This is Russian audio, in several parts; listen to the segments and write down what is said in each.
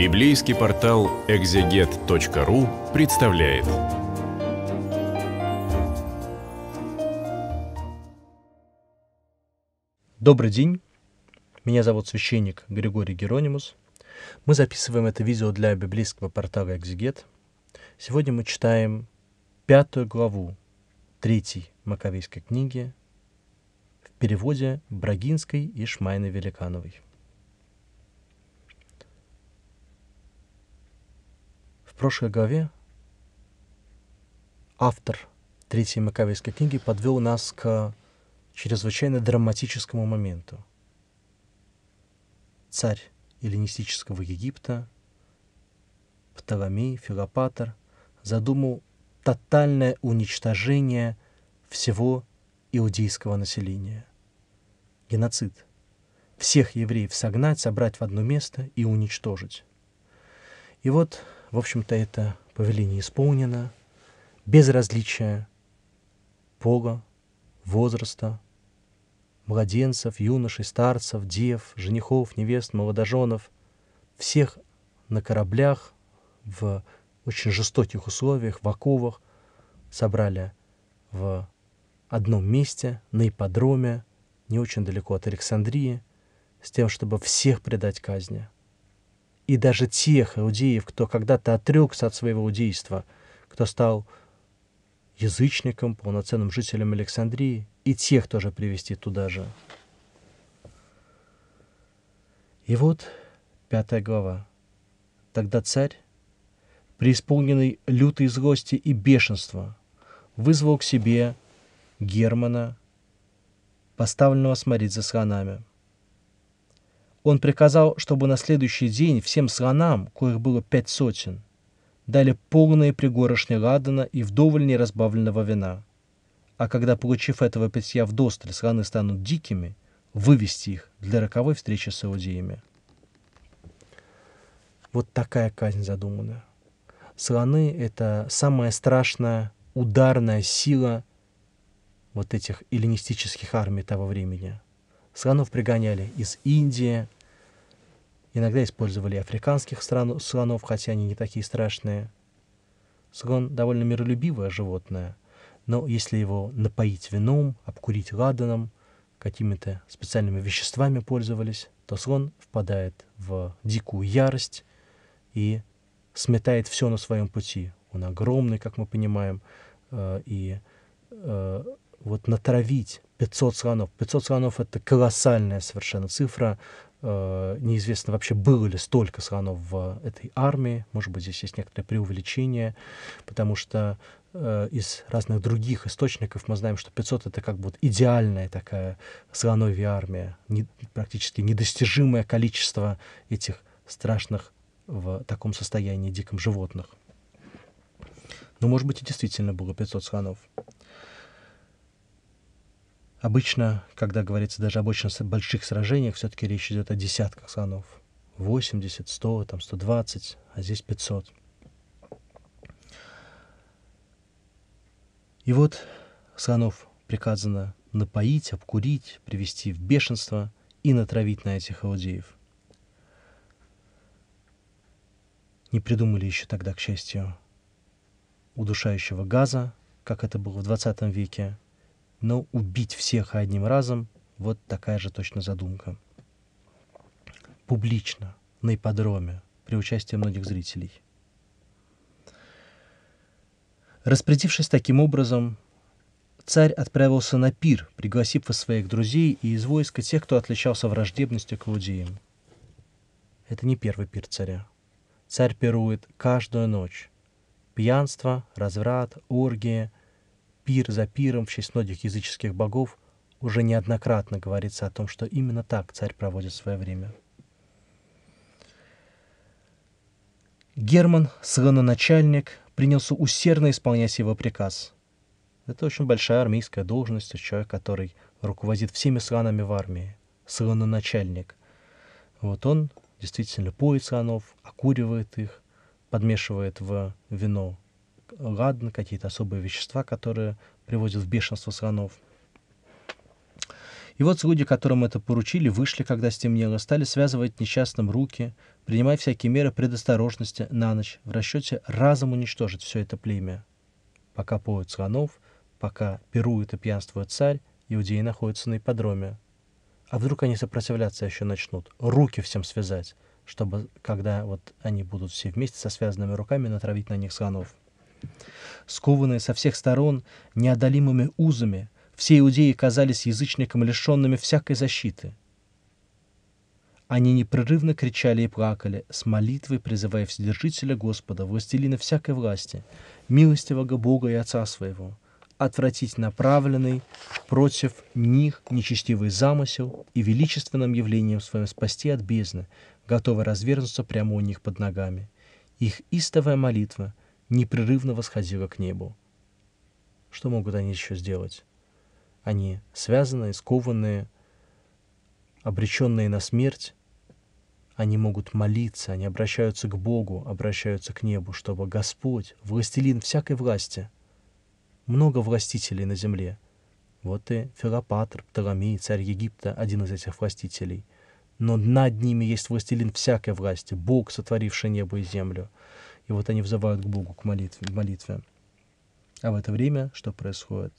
Библейский портал экзегет.ру представляет. Добрый день. Меня зовут священник Григорий Геронимус. Мы записываем это видео для библейского портала «Экзегет». Сегодня мы читаем пятую главу третьей Маковейской книги в переводе Брагинской и Шмайны Великановой. прошлой главе автор Третьей Маковейской книги подвел нас к чрезвычайно драматическому моменту. Царь эллинистического Египта, Птоломей, Филопатор, задумал тотальное уничтожение всего иудейского населения. Геноцид. Всех евреев согнать, собрать в одно место и уничтожить. И вот в общем-то, это повеление исполнено без различия пола, возраста, младенцев, юношей, старцев, дев, женихов, невест, молодоженов, всех на кораблях в очень жестоких условиях, в оковах, собрали в одном месте, на ипподроме, не очень далеко от Александрии, с тем, чтобы всех предать казни и даже тех иудеев, кто когда-то отрекся от своего иудейства, кто стал язычником, полноценным жителем Александрии, и тех тоже привести туда же. И вот пятая глава. Тогда царь, преисполненный лютой злости и бешенства, вызвал к себе Германа, поставленного смотреть за слонами – он приказал, чтобы на следующий день всем слонам, коих было пять сотен, дали полные пригорошни ладана и вдоволь не разбавленного вина. А когда, получив этого питья вдосталь, слоны станут дикими, вывести их для роковой встречи с иудеями. Вот такая казнь задумана. Слоны — это самая страшная ударная сила вот этих эллинистических армий того времени. Слонов пригоняли из Индии, Иногда использовали африканских стран, слонов, хотя они не такие страшные. Слон довольно миролюбивое животное, но если его напоить вином, обкурить ладаном, какими-то специальными веществами пользовались, то слон впадает в дикую ярость и сметает все на своем пути. Он огромный, как мы понимаем, э, и э, вот натравить 500 слонов. 500 слонов — это колоссальная совершенно цифра. Э, неизвестно вообще, было ли столько слонов в этой армии. Может быть, здесь есть некоторое преувеличение, потому что э, из разных других источников мы знаем, что 500 — это как бы вот идеальная такая слоновья армия, не, практически недостижимое количество этих страшных в таком состоянии диком животных. Но, ну, может быть, и действительно было 500 слонов. Обычно, когда говорится даже об очень больших сражениях, все-таки речь идет о десятках слонов. 80, 100, там 120, а здесь 500. И вот слонов приказано напоить, обкурить, привести в бешенство и натравить на этих иудеев. Не придумали еще тогда, к счастью, удушающего газа, как это было в 20 веке, но убить всех одним разом — вот такая же точно задумка. Публично, на ипподроме, при участии многих зрителей. Распорядившись таким образом, царь отправился на пир, пригласив из своих друзей и из войска тех, кто отличался враждебностью к иудеям. Это не первый пир царя. Царь пирует каждую ночь. Пьянство, разврат, оргия пир за пиром в честь многих языческих богов, уже неоднократно говорится о том, что именно так царь проводит свое время. Герман, сыноначальник, принялся усердно исполнять его приказ. Это очень большая армейская должность, человек, который руководит всеми сланами в армии, слононачальник. Вот он действительно поет слонов, окуривает их, подмешивает в вино ладан, какие-то особые вещества, которые приводят в бешенство слонов. И вот люди, которым это поручили, вышли, когда стемнело, стали связывать несчастным руки, принимая всякие меры предосторожности на ночь, в расчете разом уничтожить все это племя. Пока поют слонов, пока пирует и пьянствует царь, иудеи находятся на ипподроме. А вдруг они сопротивляться еще начнут, руки всем связать, чтобы, когда вот они будут все вместе со связанными руками, натравить на них слонов. Скованные со всех сторон неодолимыми узами, все иудеи казались язычникам, лишенными всякой защиты. Они непрерывно кричали и плакали, с молитвой призывая Вседержителя Господа, властелина всякой власти, милостивого Бога и Отца своего, отвратить направленный против них нечестивый замысел и величественным явлением своим спасти от бездны, готовы развернуться прямо у них под ногами. Их истовая молитва — непрерывно восходила к небу. Что могут они еще сделать? Они связанные, скованные, обреченные на смерть. Они могут молиться, они обращаются к Богу, обращаются к небу, чтобы Господь, властелин всякой власти, много властителей на земле. Вот и Филопатр, Птоломей, царь Египта, один из этих властителей. Но над ними есть властелин всякой власти, Бог, сотворивший небо и землю. И вот они взывают к Богу, к молитве. К молитве. А в это время что происходит?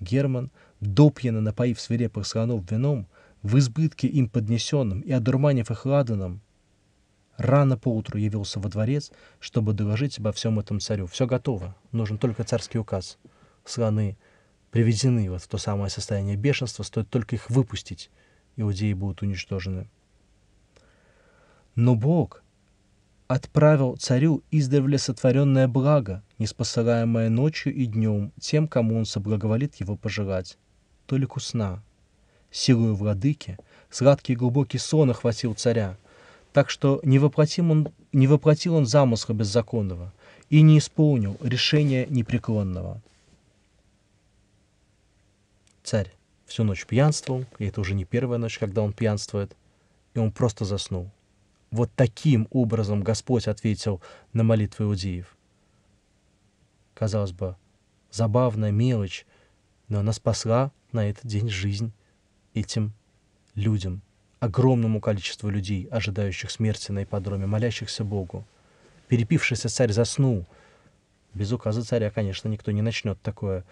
Герман, допьяно напоив свирепых слонов вином, в избытке им поднесенным и одурманив их ладаном, рано поутру явился во дворец, чтобы доложить обо всем этом царю. Все готово, нужен только царский указ. Слоны приведены вот в то самое состояние бешенства, стоит только их выпустить, иудеи будут уничтожены. Но Бог — отправил царю издревле сотворенное благо, не неспосылаемое ночью и днем тем, кому он соблаговолит его пожелать, толику сна. Силою владыки сладкий и глубокий сон охватил царя, так что не воплотил он, не воплотил он замысла беззаконного и не исполнил решения непреклонного. Царь всю ночь пьянствовал, и это уже не первая ночь, когда он пьянствует, и он просто заснул. Вот таким образом Господь ответил на молитвы иудеев. Казалось бы, забавная мелочь, но она спасла на этот день жизнь этим людям, огромному количеству людей, ожидающих смерти на ипподроме, молящихся Богу. Перепившийся царь заснул. Без указа царя, конечно, никто не начнет такое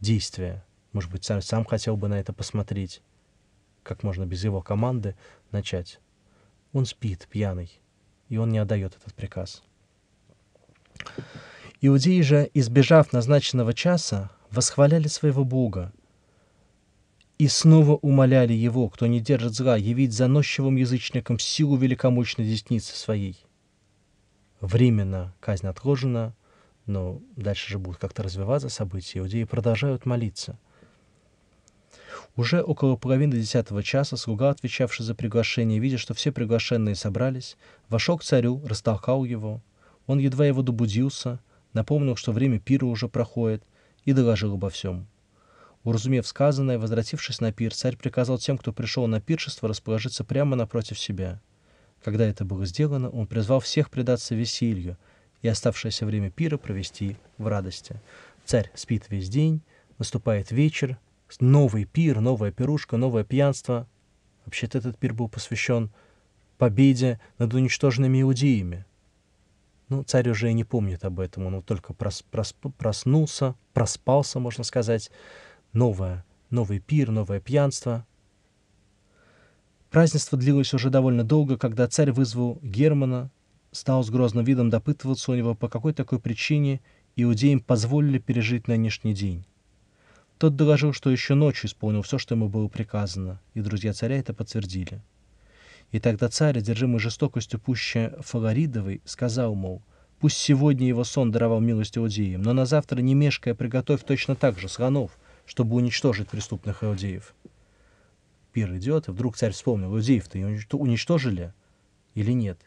действие. Может быть, царь сам хотел бы на это посмотреть. Как можно без его команды начать? Он спит, пьяный, и он не отдает этот приказ. Иудеи же, избежав назначенного часа, восхваляли своего Бога и снова умоляли его, кто не держит зла, явить заносчивым язычникам силу великомощной десницы своей. Временно казнь отложена, но дальше же будут как-то развиваться события. Иудеи продолжают молиться. Уже около половины десятого часа слуга, отвечавший за приглашение, видя, что все приглашенные собрались, вошел к царю, растолкал его. Он едва его добудился, напомнил, что время пира уже проходит, и доложил обо всем. Уразумев сказанное, возвратившись на пир, царь приказал тем, кто пришел на пиршество, расположиться прямо напротив себя. Когда это было сделано, он призвал всех предаться веселью и оставшееся время пира провести в радости. Царь спит весь день, наступает вечер, новый пир, новая пирушка, новое пьянство. Вообще-то этот пир был посвящен победе над уничтоженными иудеями. Ну, царь уже и не помнит об этом, он только прос, прос, проснулся, проспался, можно сказать. Новое, новый пир, новое пьянство. Празднество длилось уже довольно долго, когда царь вызвал Германа, стал с грозным видом допытываться у него, по какой такой причине иудеям позволили пережить нынешний день. Тот доложил, что еще ночью исполнил все, что ему было приказано, и друзья царя это подтвердили. И тогда царь, одержимый жестокостью пуще Фаларидовой, сказал, мол, пусть сегодня его сон даровал милость иудеям, но на завтра, не мешкая, приготовь точно так же слонов, чтобы уничтожить преступных иудеев. Пир идет, и вдруг царь вспомнил, иудеев-то уничтожили или нет?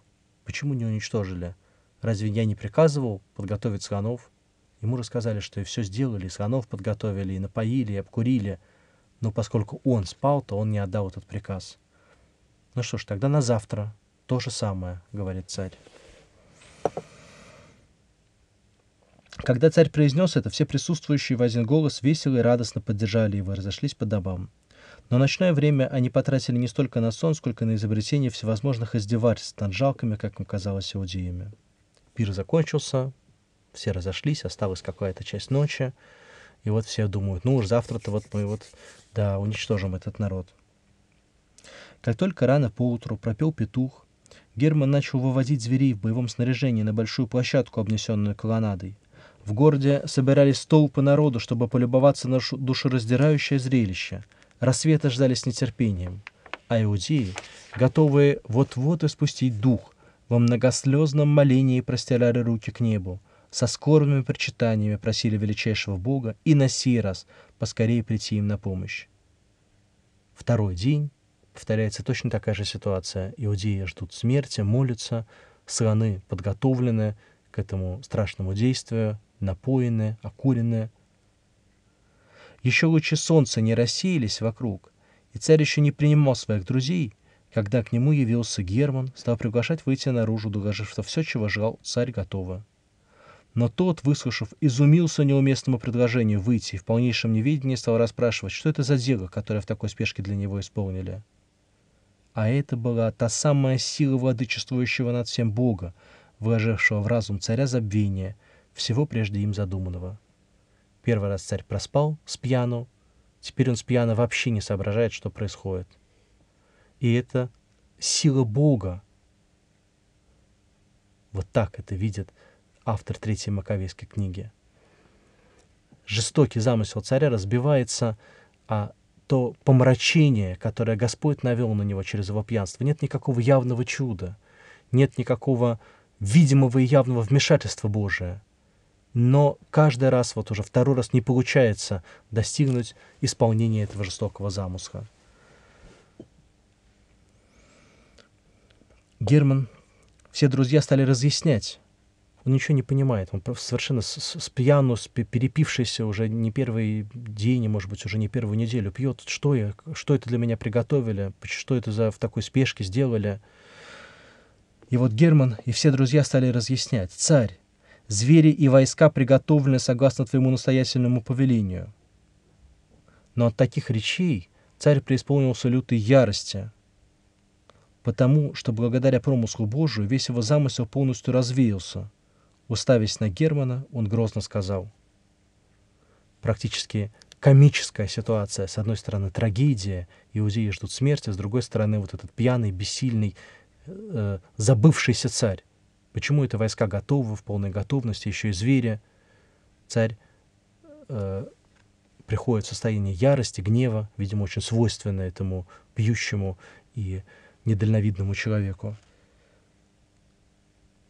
Почему не уничтожили? Разве я не приказывал подготовить слонов? Ему рассказали, что и все сделали, и слонов подготовили, и напоили, и обкурили. Но поскольку он спал, то он не отдал этот приказ. «Ну что ж, тогда на завтра то же самое», — говорит царь. Когда царь произнес это, все присутствующие в один голос весело и радостно поддержали его и разошлись по домам. Но ночное время они потратили не столько на сон, сколько на изобретение всевозможных издевательств над жалкими, как им казалось, иудеями. Пир закончился, все разошлись, осталась какая-то часть ночи, и вот все думают, ну уж завтра-то вот мы вот, да, уничтожим этот народ. Как только рано поутру пропел петух, Герман начал вывозить зверей в боевом снаряжении на большую площадку, обнесенную колоннадой. В городе собирались толпы народу, чтобы полюбоваться на душераздирающее зрелище. Рассвета ждали с нетерпением. А иудеи, готовые вот-вот испустить дух, во многослезном молении простирали руки к небу, со скорбными причитаниями просили величайшего Бога и на сей раз поскорее прийти им на помощь. Второй день повторяется точно такая же ситуация. Иудеи ждут смерти, молятся, слоны подготовлены к этому страшному действию, напоены, окурены. Еще лучи солнца не рассеялись вокруг, и царь еще не принимал своих друзей, когда к нему явился Герман, стал приглашать выйти наружу, доложив, что все, чего желал царь, готово. Но тот, выслушав, изумился неуместному предложению выйти и в полнейшем неведении стал расспрашивать, что это за дело, которое в такой спешке для него исполнили. А это была та самая сила владычествующего над всем Бога, вложившего в разум царя забвение, всего прежде им задуманного. Первый раз царь проспал с пьяну, теперь он с пьяна вообще не соображает, что происходит. И это сила Бога. Вот так это видят автор Третьей Маковейской книги. Жестокий замысел царя разбивается а то помрачение, которое Господь навел на него через его пьянство. Нет никакого явного чуда, нет никакого видимого и явного вмешательства Божия. Но каждый раз, вот уже второй раз, не получается достигнуть исполнения этого жестокого замысла. Герман, все друзья стали разъяснять, он ничего не понимает. Он совершенно с, с, с пьяну, с перепившийся уже не первый день, и, может быть, уже не первую неделю пьет. Что я, что это для меня приготовили, что это за в такой спешке сделали. И вот Герман и все друзья стали разъяснять. «Царь, звери и войска приготовлены согласно твоему настоятельному повелению». Но от таких речей царь преисполнился лютой ярости, потому что благодаря промыслу Божию весь его замысел полностью развеялся. Уставясь на Германа, он грозно сказал. Практически комическая ситуация. С одной стороны, трагедия, иудеи ждут смерти, а с другой стороны, вот этот пьяный, бессильный, э, забывшийся царь. Почему это войска готовы, в полной готовности, еще и звери? Царь э, приходит в состояние ярости, гнева, видимо, очень свойственное этому пьющему и недальновидному человеку.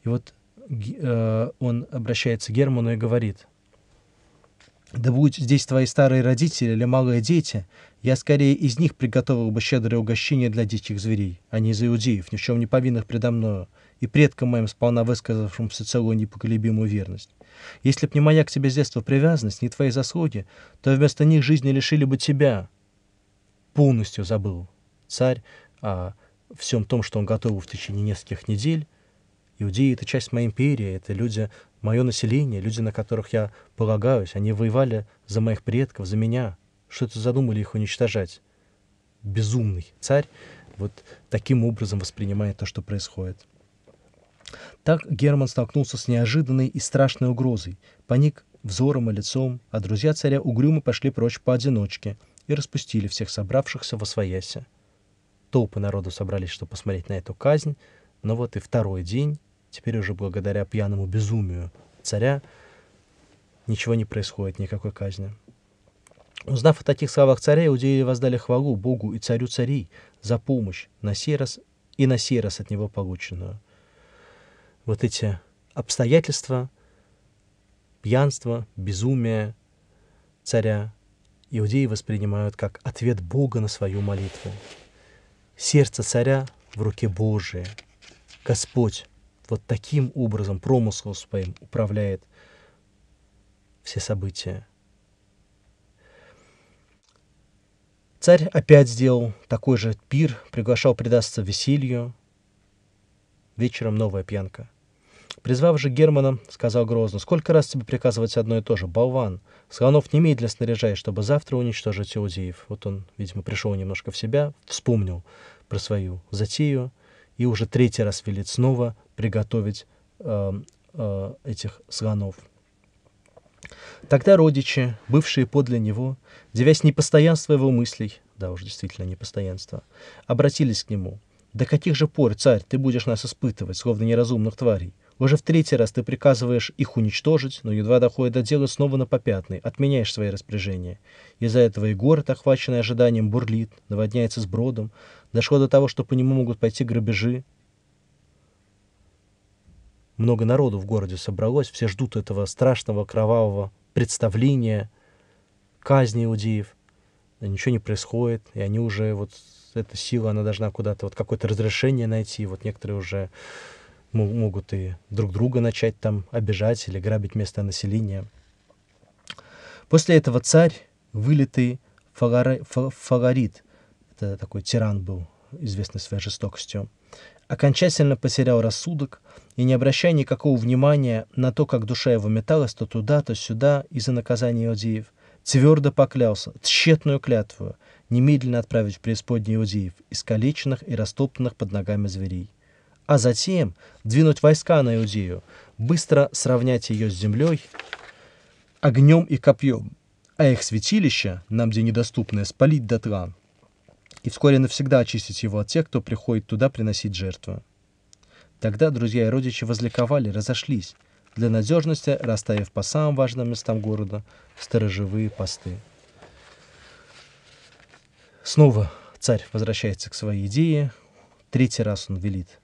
И вот Э, он обращается к Герману и говорит, «Да будь здесь твои старые родители или малые дети, я скорее из них приготовил бы щедрое угощение для диких зверей, а не из иудеев, ни в чем не повинных предо мною, и предкам моим сполна высказавшимся целую непоколебимую верность. Если б не моя к тебе с детства привязанность, не твои заслуги, то вместо них жизни лишили бы тебя». Полностью забыл царь о всем том, что он готовил в течение нескольких недель, Иудеи — это часть моей империи, это люди, мое население, люди, на которых я полагаюсь. Они воевали за моих предков, за меня. Что это задумали их уничтожать? Безумный царь вот таким образом воспринимает то, что происходит. Так Герман столкнулся с неожиданной и страшной угрозой, паник взором и лицом, а друзья царя угрюмо пошли прочь поодиночке и распустили всех собравшихся во своясе. Толпы народу собрались, чтобы посмотреть на эту казнь, но вот и второй день Теперь уже благодаря пьяному безумию царя ничего не происходит, никакой казни. Узнав о таких словах царя, иудеи воздали хвалу Богу и царю царей за помощь на сей раз и на сей раз от него полученную. Вот эти обстоятельства, пьянство, безумие царя иудеи воспринимают как ответ Бога на свою молитву. Сердце царя в руке Божией. Господь вот таким образом промыслом своим управляет все события. Царь опять сделал такой же пир, приглашал предаться веселью. Вечером новая пьянка. Призвав же Германа, сказал грозно, «Сколько раз тебе приказывать одно и то же? Болван! Слонов немедленно снаряжай, чтобы завтра уничтожить иудеев». Вот он, видимо, пришел немножко в себя, вспомнил про свою затею и уже третий раз велит снова приготовить э, э, этих слонов. Тогда родичи, бывшие подле него, девясь непостоянство его мыслей, да уж действительно непостоянство, обратились к нему. «До каких же пор, царь, ты будешь нас испытывать, словно неразумных тварей? Уже в третий раз ты приказываешь их уничтожить, но едва доходит до дела снова на попятный, отменяешь свои распоряжения. Из-за этого и город, охваченный ожиданием, бурлит, наводняется с бродом. Дошло до того, что по нему могут пойти грабежи, много народу в городе собралось, все ждут этого страшного кровавого представления, казни иудеев. Ничего не происходит, и они уже вот эта сила, она должна куда-то вот какое-то разрешение найти. Вот некоторые уже могут и друг друга начать там обижать или грабить местное население. После этого царь, вылитый фагарит, это такой тиран был, известный своей жестокостью, окончательно потерял рассудок и, не обращая никакого внимания на то, как душа его металась то туда, то сюда из-за наказания иудеев, твердо поклялся, тщетную клятву, немедленно отправить в преисподнюю иудеев, искалеченных и растоптанных под ногами зверей. А затем двинуть войска на Иудею, быстро сравнять ее с землей огнем и копьем, а их святилища, нам где недоступное, спалить дотла, и вскоре навсегда очистить его от тех, кто приходит туда приносить жертву. Тогда друзья и родичи возликовали, разошлись, для надежности расставив по самым важным местам города сторожевые посты. Снова царь возвращается к своей идее. Третий раз он велит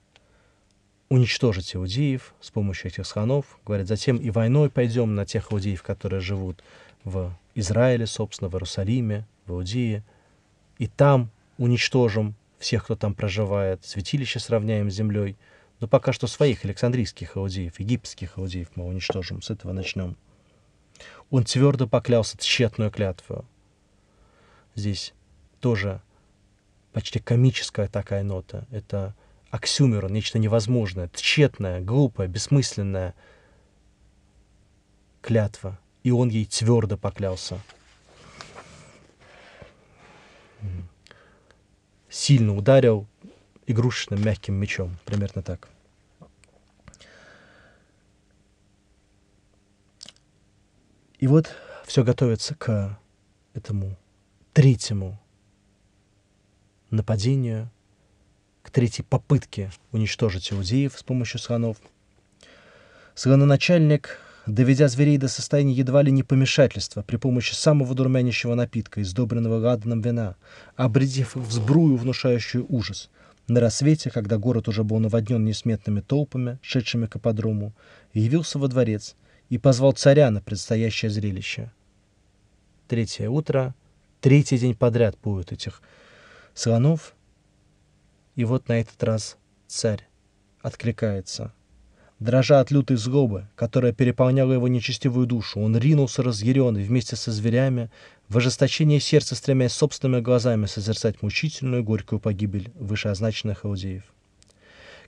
уничтожить иудеев с помощью этих сханов. Говорит, затем и войной пойдем на тех иудеев, которые живут в Израиле, собственно, в Иерусалиме, в Иудее. И там уничтожим всех, кто там проживает, святилище сравняем с землей. Но пока что своих александрийских иудеев, египетских иудеев мы уничтожим, с этого начнем. Он твердо поклялся тщетную клятву. Здесь тоже почти комическая такая нота. Это аксюмерон, нечто невозможное, тщетное, глупое, бессмысленное клятва. И он ей твердо поклялся. Mm-hmm сильно ударил игрушечным мягким мечом. Примерно так. И вот все готовится к этому третьему нападению, к третьей попытке уничтожить иудеев с помощью слонов. Слононачальник доведя зверей до состояния едва ли не помешательства при помощи самого дурманящего напитка, издобренного гаданом вина, обредив их в сбрую, внушающую ужас. На рассвете, когда город уже был наводнен несметными толпами, шедшими к ипподрому, явился во дворец и позвал царя на предстоящее зрелище. Третье утро, третий день подряд поют этих слонов, и вот на этот раз царь откликается — Дрожа от лютой злобы, которая переполняла его нечестивую душу, он ринулся разъяренный вместе со зверями, в ожесточение сердца стремясь собственными глазами созерцать мучительную горькую погибель вышеозначенных иудеев.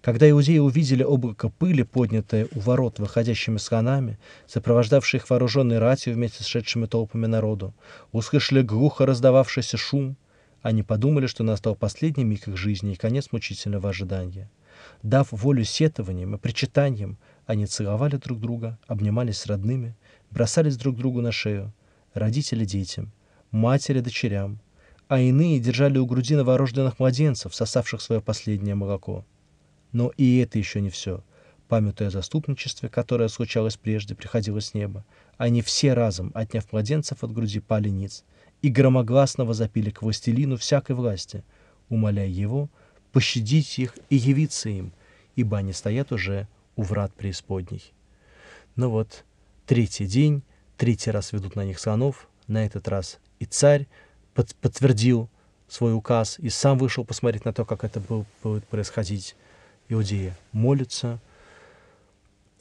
Когда иудеи увидели облако пыли, поднятое у ворот выходящими слонами, сопровождавшие их вооруженной ратью вместе с шедшими толпами народу, услышали глухо раздававшийся шум, они подумали, что настал последний миг их жизни и конец мучительного ожидания — Дав волю сетованиям и причитаниям, они целовали друг друга, обнимались с родными, бросались друг другу на шею, родители детям, матери дочерям, а иные держали у груди новорожденных младенцев, сосавших свое последнее молоко. Но и это еще не все. Памятуя о заступничестве, которое случалось прежде, приходило с неба, они все разом, отняв младенцев от груди, пали ниц и громогласно возопили к властелину всякой власти, умоляя его — пощадить их и явиться им, ибо они стоят уже у врат преисподней. Но ну вот третий день, третий раз ведут на них слонов, на этот раз и царь под, подтвердил свой указ и сам вышел посмотреть на то, как это будет происходить. Иудеи молятся,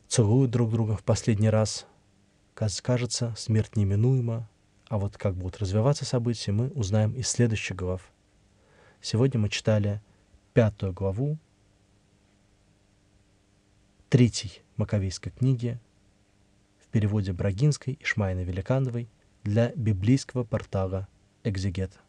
целуют друг друга в последний раз. Кажется, смерть неминуема, а вот как будут развиваться события, мы узнаем из следующих глав. Сегодня мы читали пятую главу третьей Маковейской книги в переводе Брагинской и Шмайна Великановой для библейского портала «Экзегет».